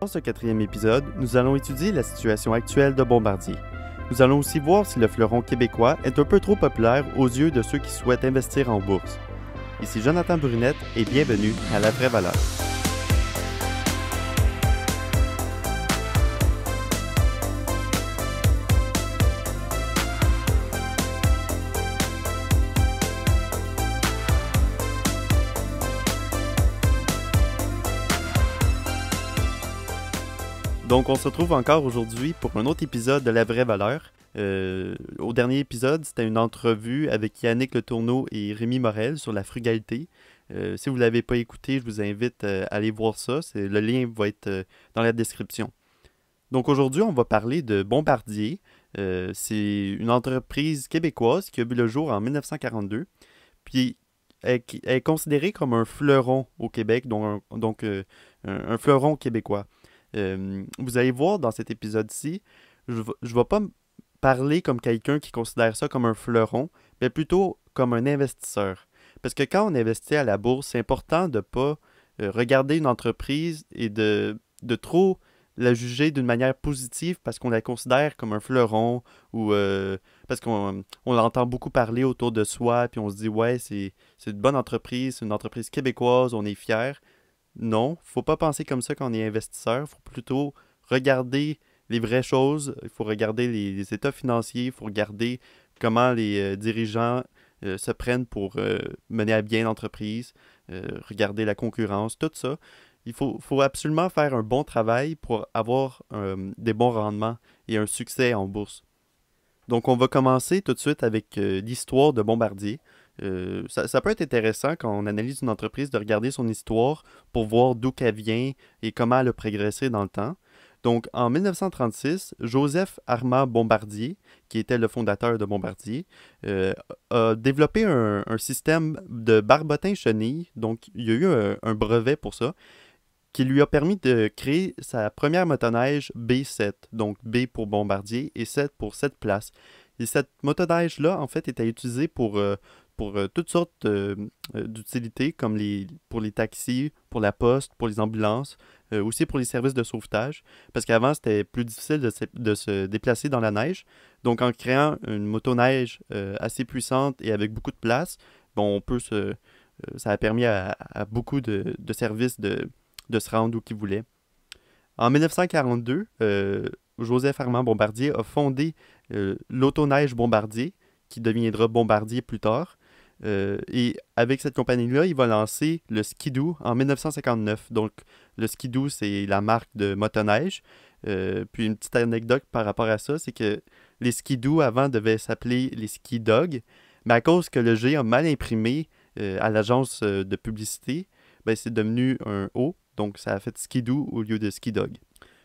Dans ce quatrième épisode, nous allons étudier la situation actuelle de Bombardier. Nous allons aussi voir si le fleuron québécois est un peu trop populaire aux yeux de ceux qui souhaitent investir en bourse. Ici Jonathan Brunette est bienvenue à La Vraie Valeur. Donc, on se retrouve encore aujourd'hui pour un autre épisode de La Vraie Valeur. Euh, au dernier épisode, c'était une entrevue avec Yannick Le Tourneau et Rémi Morel sur la frugalité. Euh, si vous ne l'avez pas écouté, je vous invite euh, à aller voir ça. Le lien va être dans la description. Donc aujourd'hui, on va parler de Bombardier. c'est une entreprise québécoise qui a vu le jour en 1942, puis elle, est considérée comme un fleuron au Québec, donc un fleuron québécois. Euh, vous allez voir dans cet épisode-ci, je ne vais pas parler comme quelqu'un qui considère ça comme un fleuron, mais plutôt comme un investisseur. Parce que quand on investit à la bourse, c'est important de ne pas euh, regarder une entreprise et de, de trop la juger d'une manière positive parce qu'on la considère comme un fleuron ou euh, parce qu'on on l'entend beaucoup parler autour de soi, puis on se dit, ouais, c'est une bonne entreprise, c'est une entreprise québécoise, on est fier. Non, faut pas penser comme ça quand on est investisseur. faut plutôt regarder les vraies choses. Il faut regarder les, états financiers. Il faut regarder comment les euh, dirigeants euh, se prennent pour euh, mener à bien l'entreprise. regarder la concurrence, tout ça. Il faut, absolument faire un bon travail pour avoir des bons rendements et un succès en bourse. Donc on va commencer tout de suite avec l'histoire de Bombardier. Euh, ça, peut être intéressant quand on analyse une entreprise de regarder son histoire pour voir d'où qu'elle vient et comment elle a progressé dans le temps. Donc, en 1936, Joseph Armand Bombardier, qui était le fondateur de Bombardier, euh, a développé un, système de barbotin-chenille. Donc, il y a eu un, brevet pour ça qui lui a permis de créer sa première motoneige B7, donc B pour bombardier et 7 pour 7 places. Et cette motoneige-là, en fait, était utilisée pour euh, pour euh, toutes sortes euh, euh, d'utilités, comme les, pour les taxis, pour la poste, pour les ambulances, aussi pour les services de sauvetage, parce qu'avant, c'était plus difficile de se, de se, déplacer dans la neige. Donc, en créant une motoneige assez puissante et avec beaucoup de place, bon, on peut se, ça a permis à, beaucoup de, services de, de, se rendre où qu'ils voulaient. En 1942, Joseph Armand Bombardier a fondé l'autoneige Bombardier, qui deviendra Bombardier plus tard. Euh, et avec cette compagnie-là, il va lancer le Skidoo en 1959. Donc, le Skidoo, c'est la marque de motoneige. Euh, puis, une petite anecdote par rapport à ça, c'est que les Skidoo avant devaient s'appeler les Ski dog Mais à cause que le G a mal imprimé euh, à l'agence de publicité, ben, c'est devenu un O. Donc, ça a fait Skidoo au lieu de Ski Dog.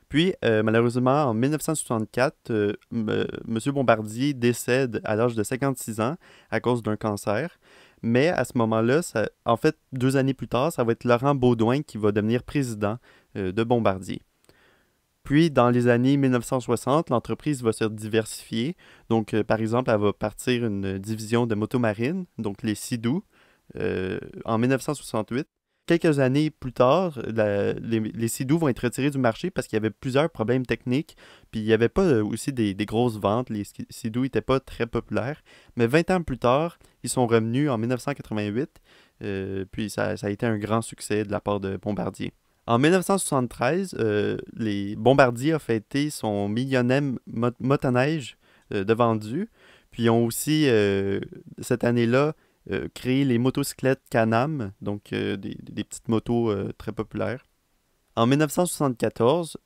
Puis, malheureusement, en 1964, M. Bombardier décède à l'âge de 56 ans à cause d'un cancer. Mais à ce moment-là, en fait, deux années plus tard, ça va être Laurent Baudouin qui va devenir président euh, de Bombardier. Puis, dans les années 1960, l'entreprise va se diversifier. Donc, euh, par exemple, elle va partir une division de motomarines, donc les Sidoux, euh, en 1968 quelques années plus tard, les, les vont être retirés du marché parce qu'il y avait plusieurs problèmes techniques, puis il n'y avait pas euh, aussi des, grosses ventes, les Sidoux n'étaient pas très populaires. Mais 20 ans plus tard, ils sont revenus en 1988, euh, puis ça, a été un grand succès de la part de Bombardier. En 1973, euh, les Bombardier a fêté son millionnaire motoneige de vendu, puis ils ont aussi, cette année-là, euh, créé les motocyclettes Canam, donc euh, des, petites motos euh, très populaires. En 1974,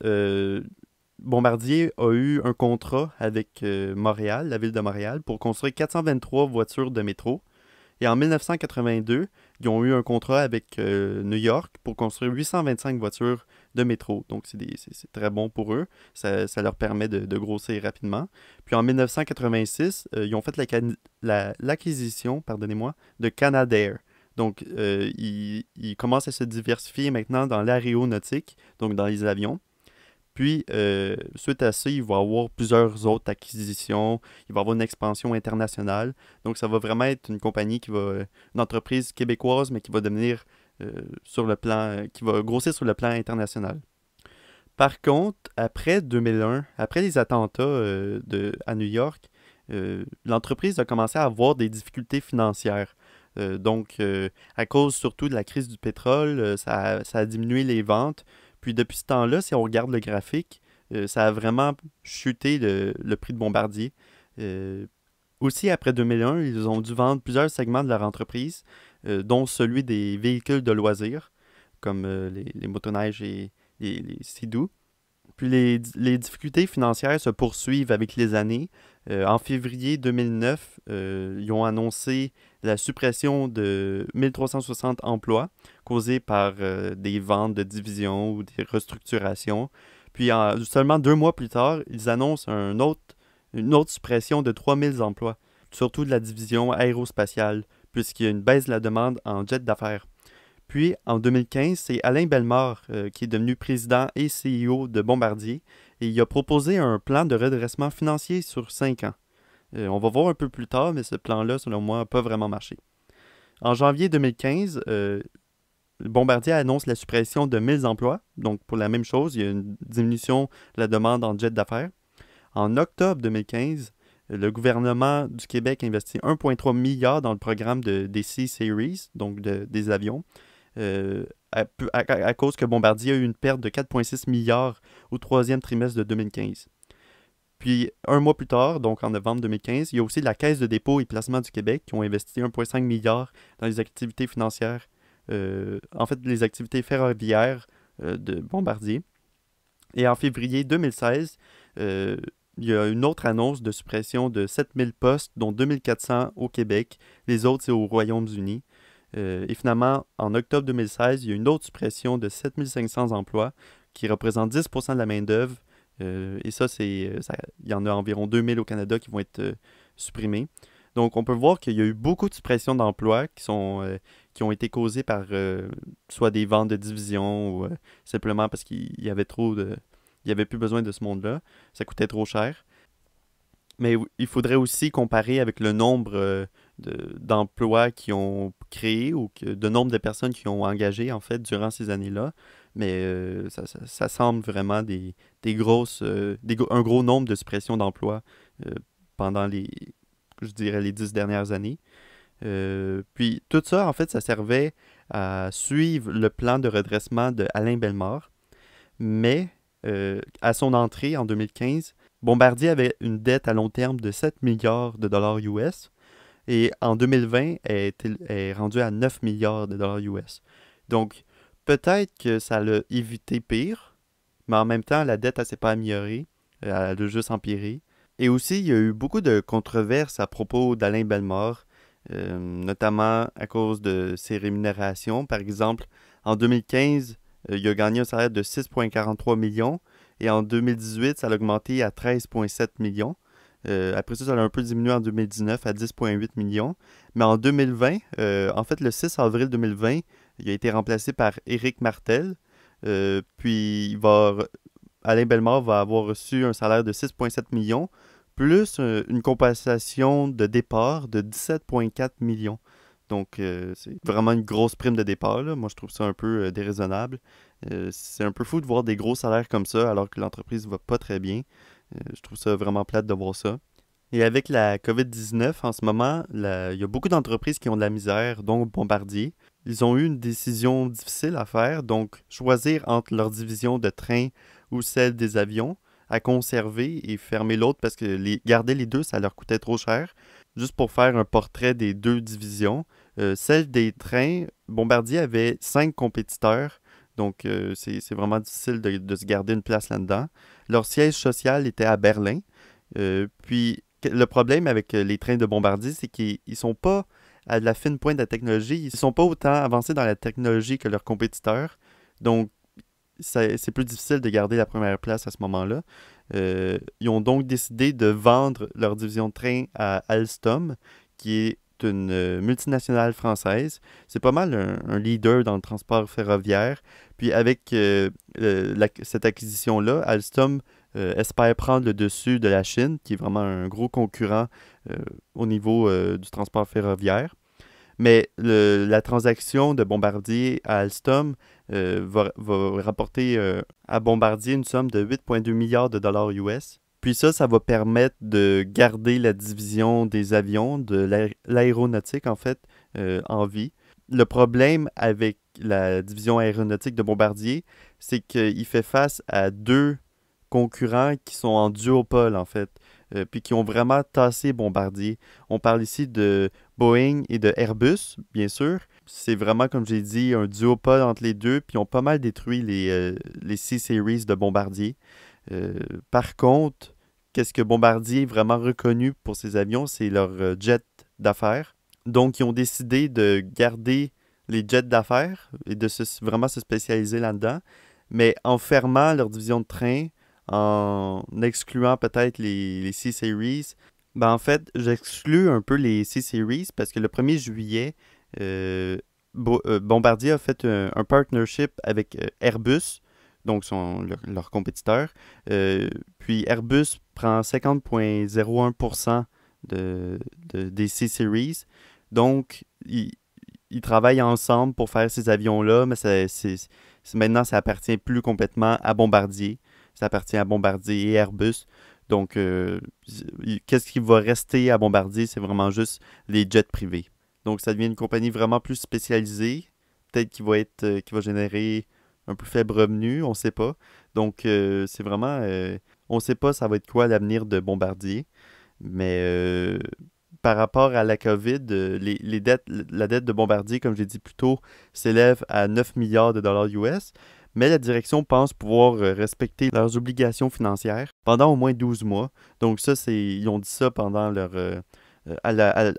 Bombardier a eu un contrat avec Montréal, la ville de Montréal, pour construire 423 voitures de métro. Et en 1982, ils ont eu un contrat avec New York pour construire 825 voitures de métro. Donc, c'est très bon pour eux. Ça, leur permet de, grossir rapidement. Puis en 1986, euh, ils ont fait l'acquisition, pardonnez-moi, de Canadair. Donc, euh, ils, commencent à se diversifier maintenant dans l'aéronautique, donc dans les avions. Puis, euh, suite à ça, ils vont avoir plusieurs autres acquisitions. Il va avoir une expansion internationale. Donc, ça va vraiment être une compagnie qui va, une entreprise québécoise, mais qui va devenir euh, sur le plan, euh, qui va grossir sur le plan international. Par contre, après 2001, après les attentats euh, à New York, l'entreprise a commencé à avoir des difficultés financières. donc, à cause surtout de la crise du pétrole, ça, a, diminué les ventes. Puis depuis ce temps-là, si on regarde le graphique, ça a vraiment chuté le prix de Bombardier. aussi, après 2001, ils ont dû vendre plusieurs segments de leur entreprise. Euh, dont celui des véhicules de loisirs, comme euh, les, motoneiges et les, les sidoux. Puis les, difficultés financières se poursuivent avec les années. Euh, en février 2009, ils ont annoncé la suppression de 1360 emplois causés par des ventes de divisions ou des restructurations. Puis seulement deux mois plus tard, ils annoncent une autre suppression de 3000 emplois, surtout de la division aérospatiale puisqu'il y a une baisse de la demande en jet d'affaires. Puis, en 2015, c'est Alain Bellemare euh, qui est devenu président et CEO de Bombardier et il a proposé un plan de redressement financier sur cinq ans. Euh, on va voir un peu plus tard, mais ce plan-là, selon moi, n'a pas vraiment marché. En janvier 2015, euh, Bombardier annonce la suppression de 1000 emplois. Donc, pour la même chose, il y a une diminution de la demande en jet d'affaires. En octobre 2015, le gouvernement du Québec investi 1,3 milliard dans le programme de, des C-Series, donc des avions, euh, à, cause que Bombardier a eu une perte de 4,6 milliards au troisième trimestre de 2015. Puis, un mois plus tard, donc en novembre 2015, il y a aussi la Caisse de dépôt et placement du Québec qui ont investi 1,5 milliard dans les activités financières, euh, en fait, les activités ferroviaires euh, de Bombardier. Et en février 2016, il y a une autre annonce de suppression de 7000 postes, dont 2400 au Québec. Les autres, c'est au Royaume-Uni. Euh, et finalement, en octobre 2016, il y a une autre suppression de 7500 emplois qui représente 10 de la main-d'œuvre. Euh, et ça, c'est, euh, il y en a environ 2000 au Canada qui vont être supprimés. Donc, on peut voir qu'il y a eu beaucoup de suppressions d'emplois qui, sont, qui ont été causées par soit des ventes de division ou simplement parce qu'il y avait trop de, il n'y avait plus besoin de ce monde-là. Ça coûtait trop cher. Mais il faudrait aussi comparer avec le nombre euh, d'emplois qui ont créé ou que, de nombre de personnes qui ont engagé, en fait, durant ces années-là. Mais euh, ça, semble vraiment des, grosses, euh, un gros nombre de suppressions d'emplois pendant les, je dirais, les dix dernières années. puis tout ça, en fait, ça servait à suivre le plan de redressement de Alain Bellemare. Mais euh, à son entrée en 2015, Bombardier avait une dette à long terme de 7 milliards de dollars US et en 2020, elle est, rendue à 9 milliards de dollars US. Donc, peut-être que ça l'a évité pire, mais en même temps, la dette, ne s'est pas améliorée, euh, elle a juste empiré. Et aussi, il y a eu beaucoup de controverses à propos d'Alain Belmort, euh, notamment à cause de ses rémunérations. Par exemple, en 2015, euh, il a gagné un salaire de 6,43 millions. Et en 2018, ça a augmenté à 13,7 millions. Euh, après ça, ça a un peu diminué en 2019 à 10,8 millions. Mais en 2020, euh, en fait, le 6 avril 2020, il a été remplacé par Éric Martel. puis, va, Alain Belmort va avoir reçu un salaire de 6,7 millions, plus une compensation de départ de 17,4 millions. Donc, euh, c'est vraiment une grosse prime de départ. Moi, je trouve ça un peu euh, déraisonnable. Euh, c'est un peu fou de voir des gros salaires comme ça alors que l'entreprise ne va pas très bien. je trouve ça vraiment plate de voir ça. Et avec la COVID-19, en ce moment, il y a beaucoup d'entreprises qui ont de la misère, donc Bombardier. Ils ont eu une décision difficile à faire, donc choisir entre leur division de train ou celle des avions à conserver et fermer l'autre parce que les, garder les deux, ça leur coûtait trop cher. Juste pour faire un portrait des deux divisions, euh, celle des trains, Bombardier avait cinq compétiteurs, donc euh, c'est vraiment difficile de, se garder une place là-dedans. Leur siège social était à Berlin. Euh, puis le problème avec les trains de Bombardier, c'est qu'ils ne sont pas à la fine pointe de la technologie. Ils ne sont pas autant avancés dans la technologie que leurs compétiteurs. Donc, c'est plus difficile de garder la première place à ce moment-là. ils ont donc décidé de vendre leur division de train à Alstom, qui est une euh, multinationale française. C'est pas mal un, leader dans le transport ferroviaire. Puis avec euh, cette acquisition-là, Alstom euh, espère prendre le dessus de la Chine, qui est vraiment un gros concurrent au niveau du transport ferroviaire. Mais la transaction de Bombardier à Alstom va, rapporter à Bombardier une somme de 8,2 milliards de dollars US, puis ça, ça va permettre de garder la division des avions, de l'aéronautique en fait, euh, en vie. Le problème avec la division aéronautique de Bombardier, c'est qu'il fait face à deux concurrents qui sont en duopole en fait, euh, puis qui ont vraiment tassé Bombardier. On parle ici de Boeing et de Airbus, bien sûr. C'est vraiment, comme j'ai dit, un duopole entre les deux, puis ils ont pas mal détruit les, euh, six les C-Series de Bombardier. Euh, par contre, qu'est-ce que Bombardier est vraiment reconnu pour ses avions, c'est leur euh, jet d'affaires. Donc, ils ont décidé de garder les jets d'affaires et de vraiment se spécialiser là-dedans, mais en fermant leur division de train, en excluant peut-être les, C-Series. Ben, en fait, j'exclus un peu les C-Series parce que le 1er juillet, euh, Bombardier a fait un, partnership avec Airbus donc sont leurs compétiteurs. Euh, puis Airbus prend 50,01% de, de, des C-Series. Donc, ils, travaillent ensemble pour faire ces avions-là, mais maintenant, ça appartient plus complètement à Bombardier. Ça appartient à Bombardier et Airbus. Donc, euh, qu'est-ce qui va rester à Bombardier? C'est vraiment juste les jets privés. Donc, ça devient une compagnie vraiment plus spécialisée. Peut-être qui va être, euh, qui va générer un plus faible revenu, on ne sait pas. Donc euh, c'est vraiment on euh, on sait pas ça va être quoi l'avenir de Bombardier. Mais euh, par rapport à la COVID, les, les, dettes, la dette de Bombardier, comme j'ai dit plus tôt, s'élève à 9 milliards de dollars US, mais la direction pense pouvoir respecter leurs obligations financières pendant au moins 12 mois. Donc ça, c'est ils ont dit ça pendant leur à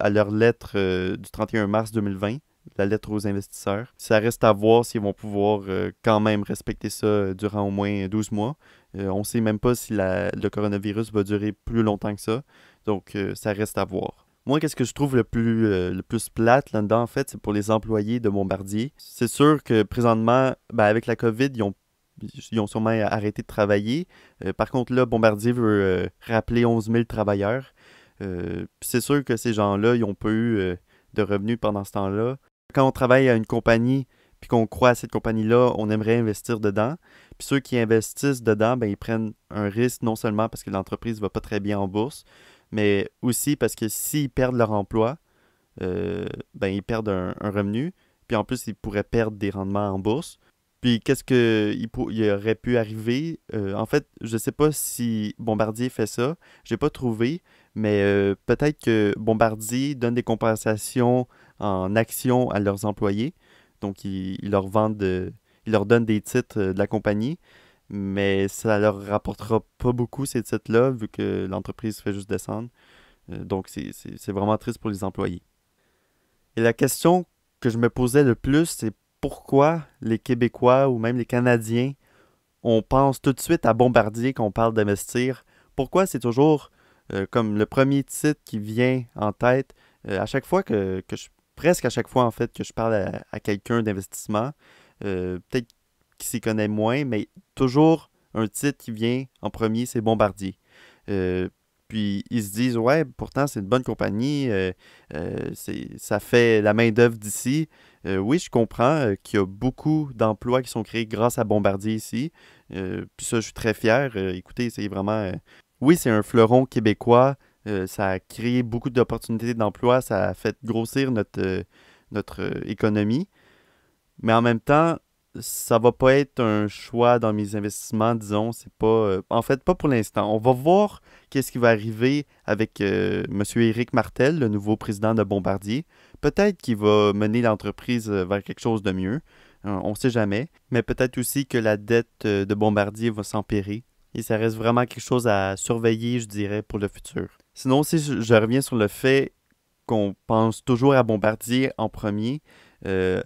leur lettre du 31 mars 2020 la lettre aux investisseurs. Ça reste à voir s'ils vont pouvoir euh, quand même respecter ça euh, durant au moins 12 mois. Euh, on ne sait même pas si le coronavirus va durer plus longtemps que ça. Donc, ça reste à voir. Moi, qu'est-ce que je trouve le plus, le plus plate là-dedans, en fait, c'est pour les employés de Bombardier. C'est sûr que présentement, ben, avec la COVID, ils ont, ils ont sûrement arrêté de travailler. par contre, là, Bombardier veut rappeler 11 000 travailleurs. c'est sûr que ces gens-là, ils ont pas eu de revenus pendant ce temps-là. Quand on travaille à une compagnie, puis qu'on croit à cette compagnie-là, on aimerait investir dedans. Puis ceux qui investissent dedans, ben, ils prennent un risque non seulement parce que l'entreprise ne va pas très bien en bourse, mais aussi parce que s'ils perdent leur emploi, euh, ben, ils perdent un, revenu. Puis en plus, ils pourraient perdre des rendements en bourse. Puis qu'est-ce qu'il il aurait pu arriver? Euh, en fait, je ne sais pas si Bombardier fait ça. Je n'ai pas trouvé, mais euh, peut-être que Bombardier donne des compensations en actions à leurs employés. Donc, ils, leur vendent, ils leur donnent des titres euh, de la compagnie, mais ça leur rapportera pas beaucoup ces titres-là, vu que l'entreprise fait juste descendre. Euh, donc, c'est vraiment triste pour les employés. Et la question que je me posais le plus, c'est pourquoi les Québécois ou même les Canadiens, on pense tout de suite à Bombardier quand on parle d'investir. Pourquoi c'est toujours euh, comme le premier titre qui vient en tête à chaque fois que, que je presque à chaque fois, en fait, que je parle à, quelqu'un d'investissement, euh, peut-être qui s'y connaît moins, mais toujours un titre qui vient en premier, c'est Bombardier. Euh, puis ils se disent, ouais, pourtant c'est une bonne compagnie, euh, ça fait la main-d'œuvre d'ici. oui, je comprends qu'il y a beaucoup d'emplois qui sont créés grâce à Bombardier ici. puis ça, je suis très fier. écoutez, c'est vraiment. oui, c'est un fleuron québécois euh, ça a créé beaucoup d'opportunités d'emploi, ça a fait grossir notre, euh, euh, économie. Mais en même temps, ça va pas être un choix dans mes investissements, disons. C'est pas. en fait, pas pour l'instant. On va voir qu'est-ce qui va arriver avec M. Éric Martel, le nouveau président de Bombardier. Peut-être qu'il va mener l'entreprise vers quelque chose de mieux. on ne sait jamais. Mais peut-être aussi que la dette de Bombardier va s'empirer. Et ça reste vraiment quelque chose à surveiller, je dirais, pour le futur. Sinon, si je, reviens sur le fait qu'on pense toujours à Bombardier en premier, euh,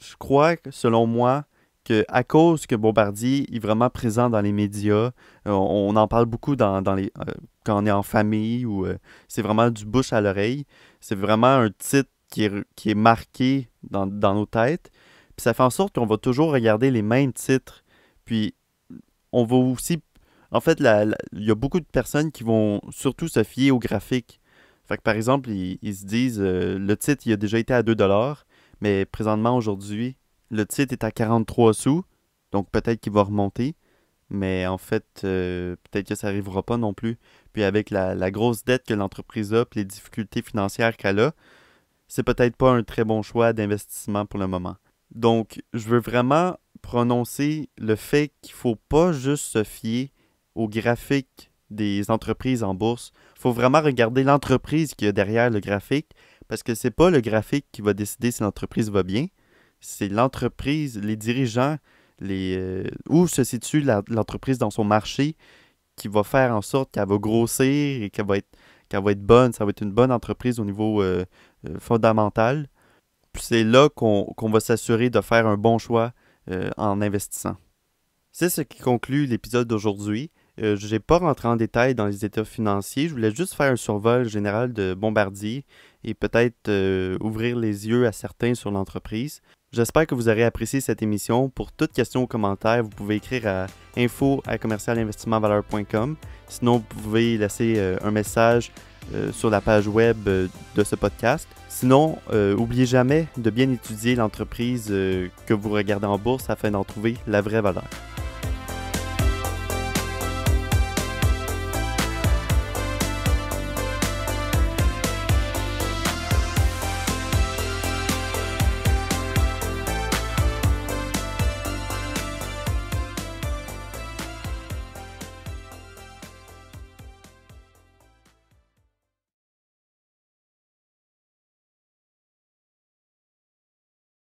je crois, selon moi, que à cause que Bombardier est vraiment présent dans les médias, euh, on, en parle beaucoup dans, dans les, euh, quand on est en famille ou c'est vraiment du bouche à l'oreille. C'est vraiment un titre qui est, qui est marqué dans, dans, nos têtes. Puis ça fait en sorte qu'on va toujours regarder les mêmes titres. Puis on va aussi en fait, il y a beaucoup de personnes qui vont surtout se fier au graphique. Fait par exemple, ils, se disent euh, le titre il a déjà été à 2 mais présentement aujourd'hui, le titre est à 43 sous, donc peut-être qu'il va remonter, mais en fait, euh, peut-être que ça n'arrivera pas non plus. Puis avec la, grosse dette que l'entreprise a, puis les difficultés financières qu'elle a, c'est peut-être pas un très bon choix d'investissement pour le moment. Donc, je veux vraiment prononcer le fait qu'il faut pas juste se fier au graphique des entreprises en bourse. Il faut vraiment regarder l'entreprise qui est derrière le graphique parce que c'est pas le graphique qui va décider si l'entreprise va bien, c'est l'entreprise, les dirigeants, les euh, où se situe l'entreprise dans son marché qui va faire en sorte qu'elle va grossir et qu'elle va être va être bonne, ça va être une bonne entreprise au niveau euh, euh, fondamental. C'est là qu'on va s'assurer de faire un bon choix en investissant. C'est ce qui conclut l'épisode d'aujourd'hui. Euh, je n'ai pas rentré en détail dans les états financiers. Je voulais juste faire un survol général de Bombardier et peut-être euh, ouvrir les yeux à certains sur l'entreprise. J'espère que vous aurez apprécié cette émission. Pour toute question ou commentaire, vous pouvez écrire à info à commercialinvestimentvaleur.com. Sinon, vous pouvez laisser euh, un message sur la page web de ce podcast. Sinon, n'oubliez oubliez jamais de bien étudier l'entreprise que vous regardez en bourse afin d'en trouver la vraie valeur.